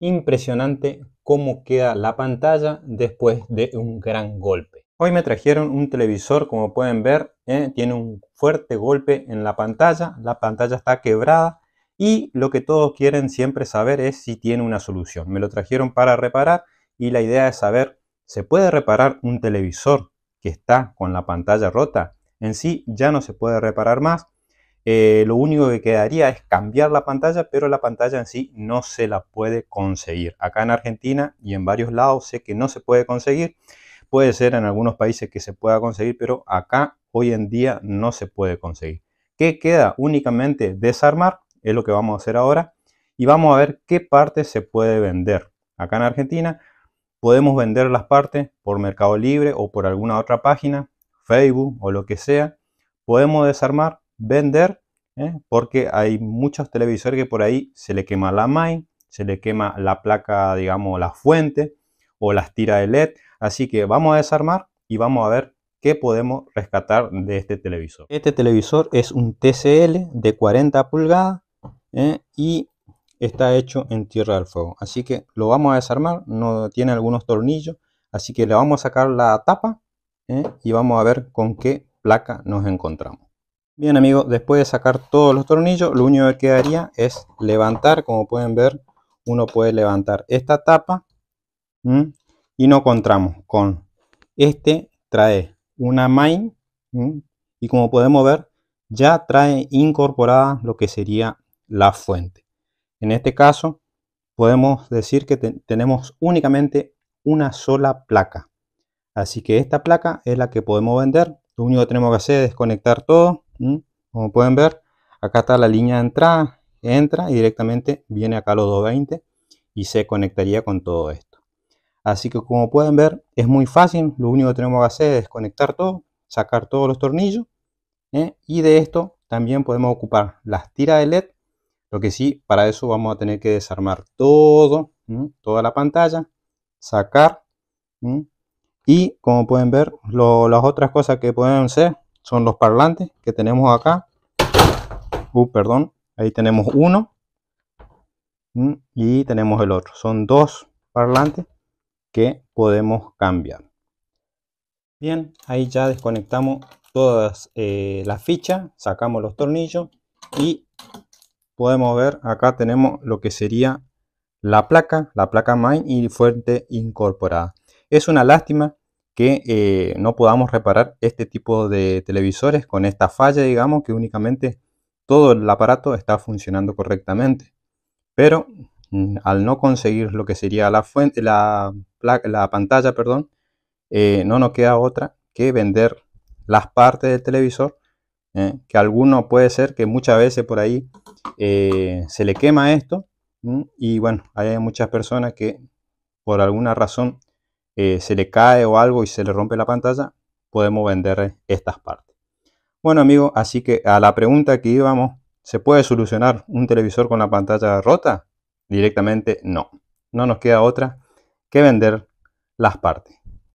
impresionante cómo queda la pantalla después de un gran golpe. Hoy me trajeron un televisor, como pueden ver, ¿eh? tiene un fuerte golpe en la pantalla, la pantalla está quebrada y lo que todos quieren siempre saber es si tiene una solución. Me lo trajeron para reparar y la idea es saber, ¿se puede reparar un televisor que está con la pantalla rota? En sí ya no se puede reparar más, eh, lo único que quedaría es cambiar la pantalla, pero la pantalla en sí no se la puede conseguir. Acá en Argentina y en varios lados sé que no se puede conseguir. Puede ser en algunos países que se pueda conseguir, pero acá hoy en día no se puede conseguir. ¿Qué queda? Únicamente desarmar, es lo que vamos a hacer ahora. Y vamos a ver qué parte se puede vender. Acá en Argentina podemos vender las partes por Mercado Libre o por alguna otra página, Facebook o lo que sea. Podemos desarmar vender, ¿eh? porque hay muchos televisores que por ahí se le quema la main, se le quema la placa, digamos, la fuente o las tiras de LED. Así que vamos a desarmar y vamos a ver qué podemos rescatar de este televisor. Este televisor es un TCL de 40 pulgadas ¿eh? y está hecho en tierra del fuego. Así que lo vamos a desarmar, no tiene algunos tornillos. Así que le vamos a sacar la tapa ¿eh? y vamos a ver con qué placa nos encontramos. Bien amigos, después de sacar todos los tornillos, lo único que quedaría es levantar, como pueden ver, uno puede levantar esta tapa y no encontramos con este trae una main y como podemos ver ya trae incorporada lo que sería la fuente. En este caso podemos decir que tenemos únicamente una sola placa. Así que esta placa es la que podemos vender. Lo único que tenemos que hacer es desconectar todo como pueden ver, acá está la línea de entrada, entra y directamente viene acá los 220 y se conectaría con todo esto. Así que como pueden ver, es muy fácil, lo único que tenemos que hacer es desconectar todo, sacar todos los tornillos ¿eh? y de esto también podemos ocupar las tiras de LED, lo que sí, para eso vamos a tener que desarmar todo, toda la pantalla, sacar y como pueden ver, las otras cosas que pueden ser son los parlantes que tenemos acá. Uh, perdón, ahí tenemos uno mm, y tenemos el otro. Son dos parlantes que podemos cambiar. Bien, ahí ya desconectamos todas eh, las fichas, sacamos los tornillos y podemos ver acá tenemos lo que sería la placa, la placa main y fuente incorporada. Es una lástima que eh, no podamos reparar este tipo de televisores con esta falla, digamos, que únicamente todo el aparato está funcionando correctamente. Pero mm, al no conseguir lo que sería la, fuente, la, pantalla, perdón, eh, no nos queda otra que vender las partes del televisor, eh, que alguno puede ser que muchas veces por ahí se le quema esto, mm, y bueno, hay muchas personas que por alguna razón eh, se le cae o algo y se le rompe la pantalla, podemos vender estas partes. Bueno amigos, así que a la pregunta que íbamos, ¿se puede solucionar un televisor con la pantalla rota? Directamente no. No nos queda otra que vender las partes.